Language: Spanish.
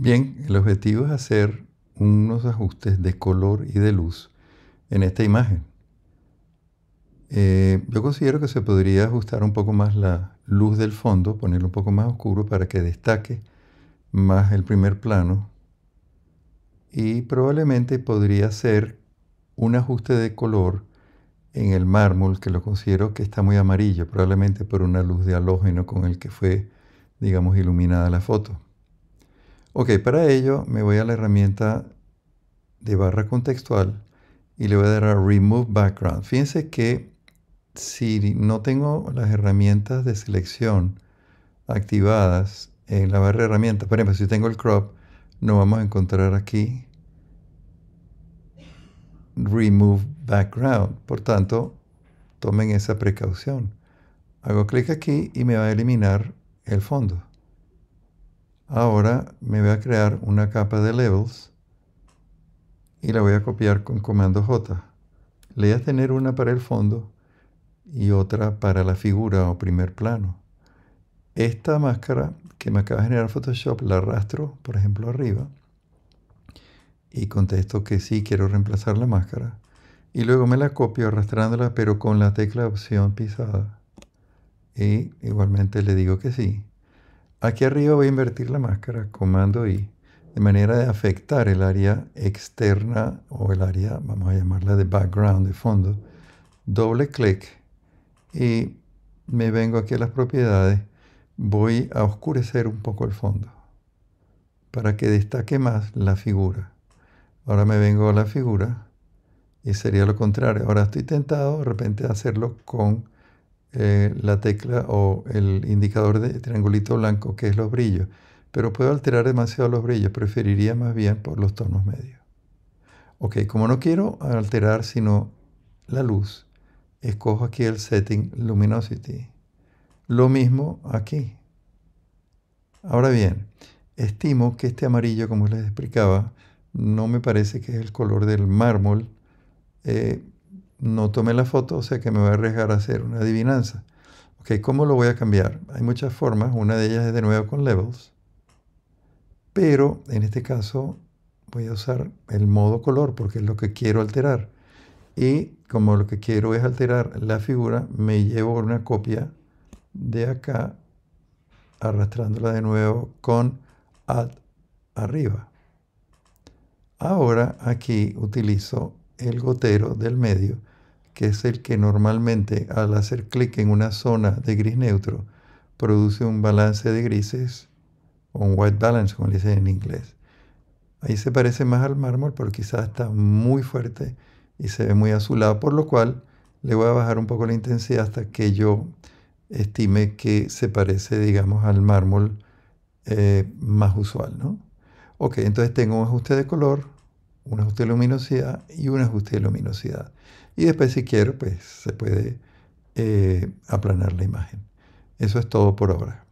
Bien, el objetivo es hacer unos ajustes de color y de luz en esta imagen. Eh, yo considero que se podría ajustar un poco más la luz del fondo, ponerlo un poco más oscuro para que destaque más el primer plano. Y probablemente podría hacer un ajuste de color en el mármol, que lo considero que está muy amarillo, probablemente por una luz de halógeno con el que fue, digamos, iluminada la foto. Ok, para ello me voy a la herramienta de barra contextual y le voy a dar a Remove Background. Fíjense que si no tengo las herramientas de selección activadas en la barra de herramientas, por ejemplo, si tengo el crop, no vamos a encontrar aquí Remove Background. Por tanto, tomen esa precaución. Hago clic aquí y me va a eliminar el fondo. Ahora me voy a crear una capa de levels y la voy a copiar con comando J. Le voy a tener una para el fondo y otra para la figura o primer plano. Esta máscara que me acaba de generar Photoshop la arrastro, por ejemplo, arriba y contesto que sí quiero reemplazar la máscara. Y luego me la copio arrastrándola pero con la tecla opción pisada. Y igualmente le digo que sí. Aquí arriba voy a invertir la máscara, comando I, de manera de afectar el área externa o el área, vamos a llamarla de background, de fondo. Doble clic y me vengo aquí a las propiedades. Voy a oscurecer un poco el fondo para que destaque más la figura. Ahora me vengo a la figura y sería lo contrario. Ahora estoy tentado de repente hacerlo con eh, la tecla o el indicador de triangulito blanco, que es los brillos, pero puedo alterar demasiado los brillos, preferiría más bien por los tonos medios. Ok, como no quiero alterar sino la luz, escojo aquí el setting luminosity. Lo mismo aquí. Ahora bien, estimo que este amarillo, como les explicaba, no me parece que es el color del mármol, eh, no tomé la foto, o sea que me voy a arriesgar a hacer una adivinanza. Ok, ¿cómo lo voy a cambiar? Hay muchas formas, una de ellas es de nuevo con levels, pero en este caso voy a usar el modo color porque es lo que quiero alterar. Y como lo que quiero es alterar la figura, me llevo una copia de acá, arrastrándola de nuevo con Alt arriba. Ahora aquí utilizo el gotero del medio, que es el que normalmente al hacer clic en una zona de gris neutro produce un balance de grises, o un white balance como le dicen en inglés. Ahí se parece más al mármol, pero quizás está muy fuerte y se ve muy azulado, por lo cual le voy a bajar un poco la intensidad hasta que yo estime que se parece, digamos, al mármol eh, más usual, ¿no? Ok, entonces tengo un ajuste de color, un ajuste de luminosidad y un ajuste de luminosidad. Y después si quiero, pues se puede eh, aplanar la imagen. Eso es todo por ahora.